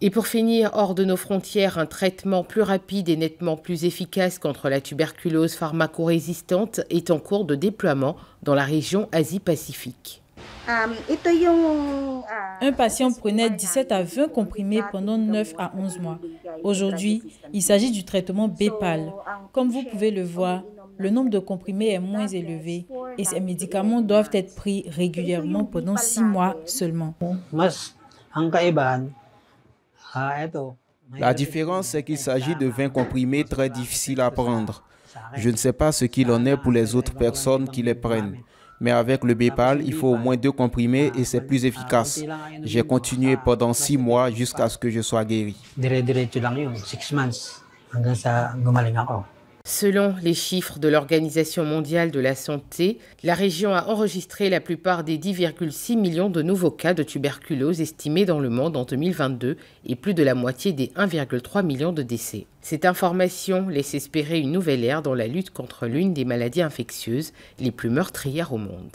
Et pour finir, hors de nos frontières, un traitement plus rapide et nettement plus efficace contre la tuberculose pharmacorésistante est en cours de déploiement dans la région Asie-Pacifique. Un patient prenait 17 à 20 comprimés pendant 9 à 11 mois. Aujourd'hui, il s'agit du traitement BEPAL. Comme vous pouvez le voir, le nombre de comprimés est moins élevé et ces médicaments doivent être pris régulièrement pendant 6 mois seulement. Ah, eh ben, eh La ben, différence, c'est qu'il eh s'agit ben, de vins comprimés très difficiles à prendre. Je ne sais pas ce qu'il en est pour les autres personnes qui les prennent. Mais avec le Bépal, il faut au moins deux comprimés et c'est ah, plus efficace. Ah, J'ai continué pendant six mois jusqu'à ce que je sois guéri. Selon les chiffres de l'Organisation mondiale de la santé, la région a enregistré la plupart des 10,6 millions de nouveaux cas de tuberculose estimés dans le monde en 2022 et plus de la moitié des 1,3 million de décès. Cette information laisse espérer une nouvelle ère dans la lutte contre l'une des maladies infectieuses les plus meurtrières au monde.